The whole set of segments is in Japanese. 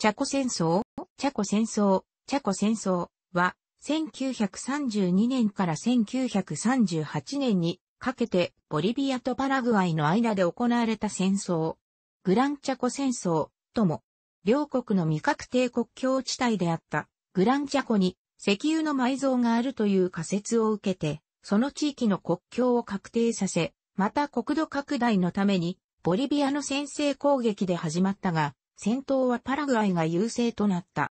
チャコ戦争チャコ戦争、チャコ戦争は、1932年から1938年にかけてボリビアとパラグアイの間で行われた戦争。グランチャコ戦争とも、両国の未確定国境地帯であったグランチャコに石油の埋蔵があるという仮説を受けて、その地域の国境を確定させ、また国土拡大のためにボリビアの先制攻撃で始まったが、戦闘はパラグアイが優勢となった。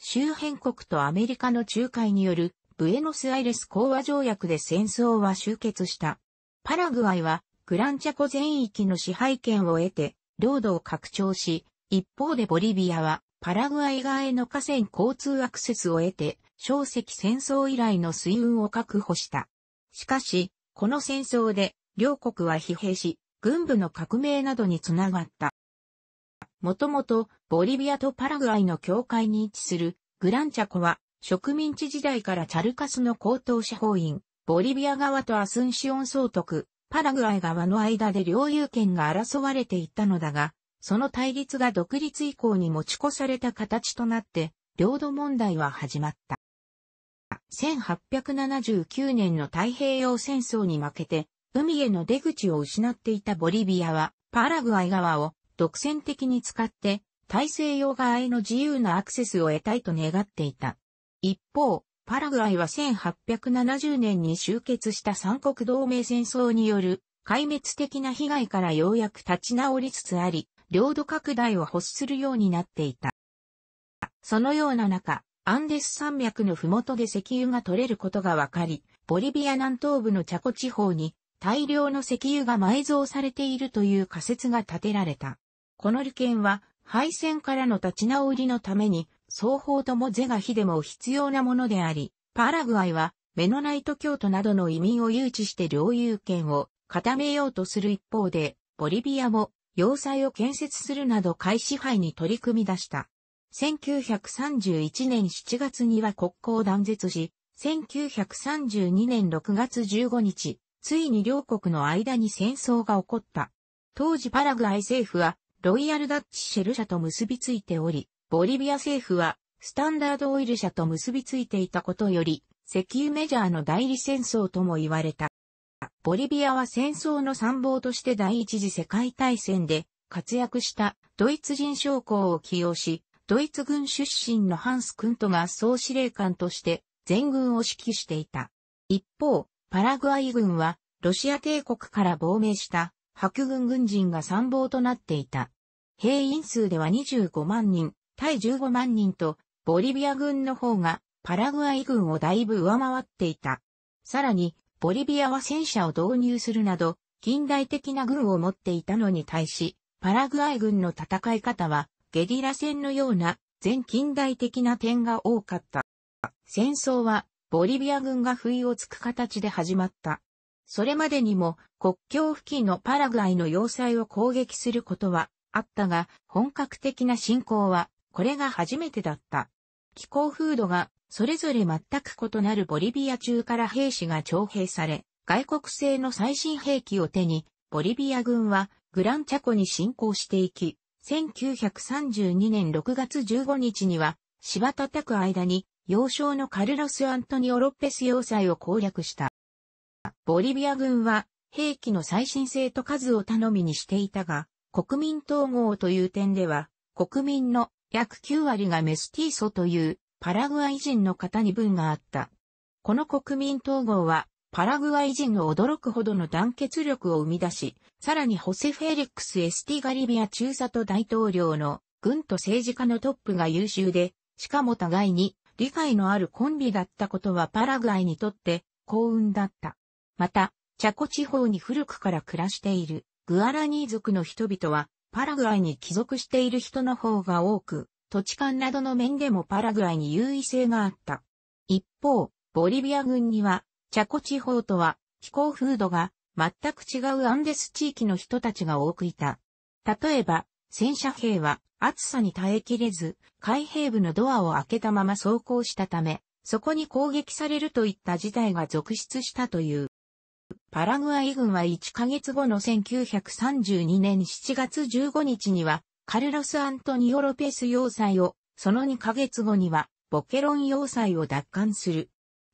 周辺国とアメリカの仲介によるブエノスアイレス講和条約で戦争は終結した。パラグアイはグランチャコ全域の支配権を得て領土を拡張し、一方でボリビアはパラグアイ側への河川交通アクセスを得て、小石戦争以来の水運を確保した。しかし、この戦争で両国は疲弊し、軍部の革命などにつながった。もともとボリビアとパラグアイの境界に位置するグランチャコは植民地時代からチャルカスの高等司法院、ボリビア側とアスンシオン総督、パラグアイ側の間で領有権が争われていったのだが、その対立が独立以降に持ち越された形となって、領土問題は始まった。1879年の太平洋戦争に負けて、海への出口を失っていたボリビアは、パラグアイ側を独占的に使って大西洋側への自由なアクセスを得たいと願っていた。一方、パラグアイは1870年に終結した三国同盟戦争による壊滅的な被害からようやく立ち直りつつあり、領土拡大を欲するようになっていた。そのような中、アンデス山脈の麓で石油が取れることが分かり、ボリビア南東部のチャコ地方に大量の石油が埋蔵されているという仮説が立てられた。この利権は敗戦からの立ち直りのために、双方とも是が非でも必要なものであり、パラグアイはメノナイト教徒などの移民を誘致して領有権を固めようとする一方で、ボリビアも要塞を建設するなど開支配に取り組み出した。1931年7月には国交断絶し、1932年6月15日、ついに両国の間に戦争が起こった。当時パラグアイ政府はロイヤルダッチシェル社と結びついており、ボリビア政府は、スタンダードオイル社と結びついていたことより、石油メジャーの代理戦争とも言われた。ボリビアは戦争の参謀として第一次世界大戦で活躍したドイツ人将校を起用し、ドイツ軍出身のハンス・クントが総司令官として全軍を指揮していた。一方、パラグアイ軍はロシア帝国から亡命した白軍軍人が参謀となっていた。兵員数では25万人、対15万人と、ボリビア軍の方がパラグアイ軍をだいぶ上回っていた。さらに、ボリビアは戦車を導入するなど、近代的な軍を持っていたのに対し、パラグアイ軍の戦い方は、ゲリラ戦のような、全近代的な点が多かった。戦争は、ボリビア軍が不意をつく形で始まった。それまでにも、国境付近のパラグアイの要塞を攻撃することは、あったが、本格的な進行は、これが初めてだった。気候風土が、それぞれ全く異なるボリビア中から兵士が徴兵され、外国製の最新兵器を手に、ボリビア軍は、グランチャコに侵攻していき、1932年6月15日には、芝叩く間に、幼少のカルロス・アントニオ・ロッペス要塞を攻略した。ボリビア軍は、兵器の最新性と数を頼みにしていたが、国民統合という点では、国民の約9割がメスティーソというパラグアイ人の方に分があった。この国民統合は、パラグアイ人の驚くほどの団結力を生み出し、さらにホセ・フェリックス・エスティガリビア中佐と大統領の軍と政治家のトップが優秀で、しかも互いに理解のあるコンビだったことはパラグアイにとって幸運だった。また、チャコ地方に古くから暮らしているグアラニー族の人々は、パラグアイに帰属している人の方が多く、土地勘などの面でもパラグアイに優位性があった。一方、ボリビア軍には、チャコ地方とは気候風土が全く違うアンデス地域の人たちが多くいた。例えば、戦車兵は暑さに耐えきれず、海兵部のドアを開けたまま走行したため、そこに攻撃されるといった事態が続出したという。パラグアイ軍は1ヶ月後の1932年7月15日には、カルロス・アントニオ・ロペス要塞を、その2ヶ月後には、ボケロン要塞を奪還する。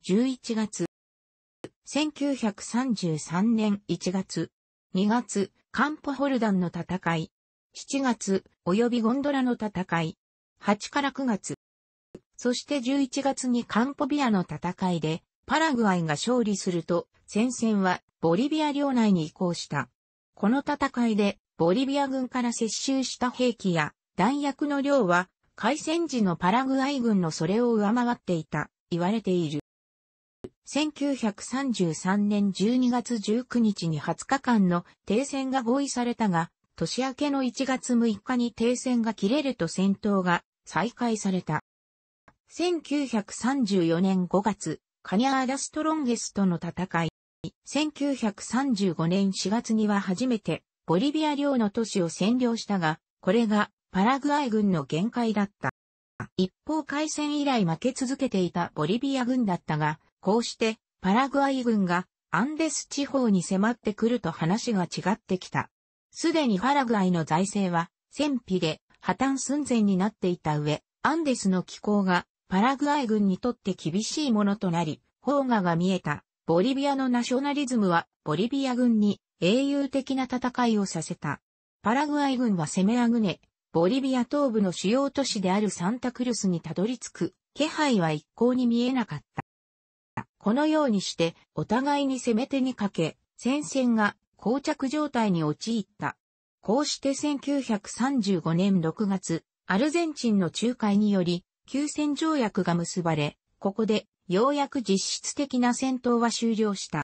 11月。1933年1月。2月、カンポホルダンの戦い。7月、及びゴンドラの戦い。8から9月。そして11月にカンポビアの戦いで、パラグアイが勝利すると、戦線はボリビア領内に移行した。この戦いで、ボリビア軍から接収した兵器や弾薬の量は、開戦時のパラグアイ軍のそれを上回っていた、言われている。1933年12月19日に20日間の停戦が合意されたが、年明けの1月6日に停戦が切れると戦闘が再開された。1934年5月、カニアーラストロンゲスとの戦い。1935年4月には初めてボリビア領の都市を占領したが、これがパラグアイ軍の限界だった。一方海戦以来負け続けていたボリビア軍だったが、こうしてパラグアイ軍がアンデス地方に迫ってくると話が違ってきた。すでにパラグアイの財政は戦費で破綻寸前になっていた上、アンデスの気候がパラグアイ軍にとって厳しいものとなり、氷画が見えた、ボリビアのナショナリズムは、ボリビア軍に英雄的な戦いをさせた。パラグアイ軍は攻めあぐね、ボリビア東部の主要都市であるサンタクルスにたどり着く、気配は一向に見えなかった。このようにして、お互いに攻め手にかけ、戦線が膠着状態に陥った。こうして1935年6月、アルゼンチンの仲介により、休戦条約が結ばれ、ここでようやく実質的な戦闘は終了した。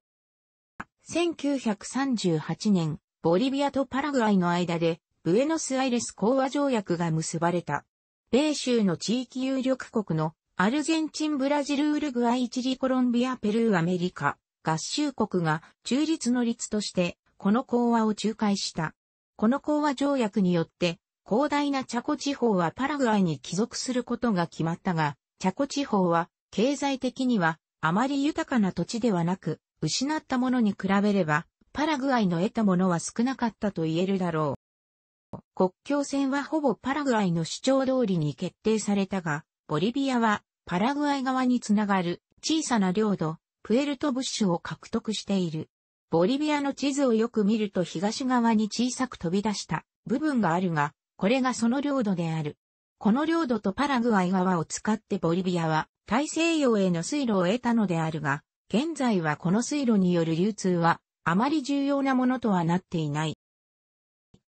1938年、ボリビアとパラグアイの間で、ブエノスアイレス講和条約が結ばれた。米州の地域有力国のアルゼンチン、ブラジル、ウルグアイ、チリ、コロンビア、ペルー、アメリカ、合衆国が中立の律として、この講和を仲介した。この講和条約によって、広大なチャコ地方はパラグアイに帰属することが決まったが、チャコ地方は経済的にはあまり豊かな土地ではなく、失ったものに比べれば、パラグアイの得たものは少なかったと言えるだろう。国境線はほぼパラグアイの主張通りに決定されたが、ボリビアはパラグアイ側につながる小さな領土、プエルトブッシュを獲得している。ボリビアの地図をよく見ると東側に小さく飛び出した部分があるが、これがその領土である。この領土とパラグアイ側を使ってボリビアは大西洋への水路を得たのであるが、現在はこの水路による流通はあまり重要なものとはなっていない。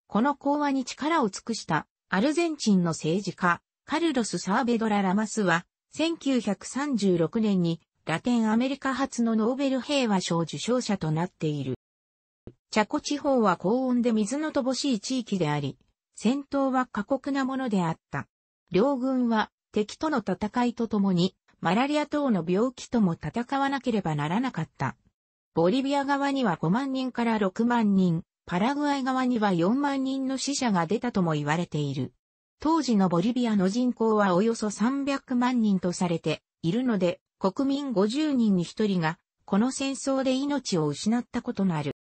この講話に力を尽くしたアルゼンチンの政治家、カルロス・サーベドラ・ラマスは、1936年にラテンアメリカ初のノーベル平和賞受賞者となっている。チャコ地方は高温で水の乏しい地域であり、戦闘は過酷なものであった。両軍は敵との戦いとともに、マラリア等の病気とも戦わなければならなかった。ボリビア側には5万人から6万人、パラグアイ側には4万人の死者が出たとも言われている。当時のボリビアの人口はおよそ300万人とされているので、国民50人に1人が、この戦争で命を失ったことのある。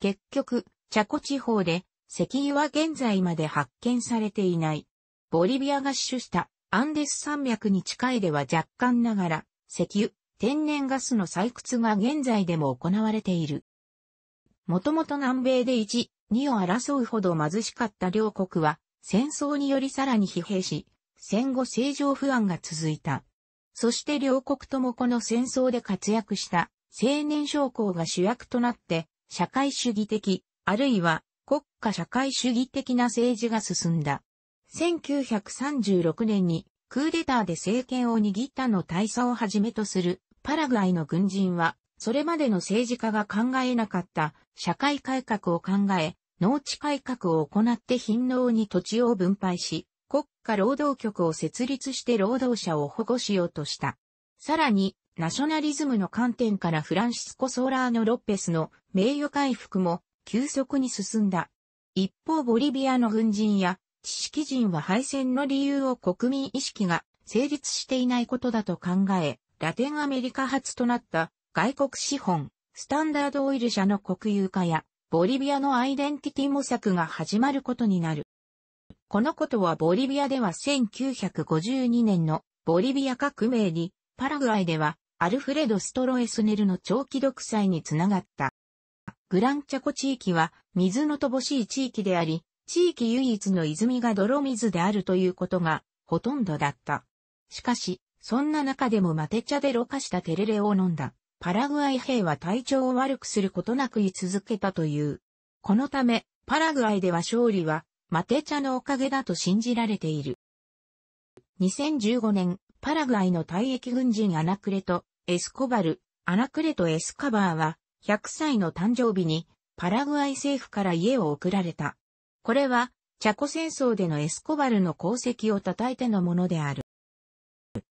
結局、チャコ地方で石油は現在まで発見されていない。ボリビアが主したアンデス山脈に近いでは若干ながら、石油、天然ガスの採掘が現在でも行われている。もともと南米で1、2を争うほど貧しかった両国は、戦争によりさらに疲弊し、戦後政情不安が続いた。そして両国ともこの戦争で活躍した青年将校が主役となって、社会主義的、あるいは国家社会主義的な政治が進んだ。1936年にクーデターで政権を握ったの大佐をはじめとするパラグアイの軍人は、それまでの政治家が考えなかった社会改革を考え、農地改革を行って貧農に土地を分配し、国家労働局を設立して労働者を保護しようとした。さらに、ナショナリズムの観点からフランシスコ・ソーラーノ・ロッペスの名誉回復も急速に進んだ。一方ボリビアの軍人や知識人は敗戦の理由を国民意識が成立していないことだと考え、ラテンアメリカ発となった外国資本、スタンダードオイル社の国有化やボリビアのアイデンティティ模索が始まることになる。このことはボリビアでは1952年のボリビア革命に、パラグアイではアルフレド・ストロエスネルの長期独裁につながった。グランチャコ地域は水の乏しい地域であり、地域唯一の泉が泥水であるということがほとんどだった。しかし、そんな中でもマテ茶でろ過したテレレを飲んだ。パラグアイ兵は体調を悪くすることなく居続けたという。このため、パラグアイでは勝利は、マテ茶のおかげだと信じられている。2015年、パラグアイの退役軍人アナクレト、エスコバル、アナクレト・エスカバーは、100歳の誕生日にパラグアイ政府から家を贈られた。これは、チャコ戦争でのエスコバルの功績を称えてのものである。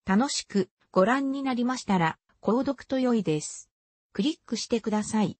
楽しくご覧になりましたら、購読と良いです。クリックしてください。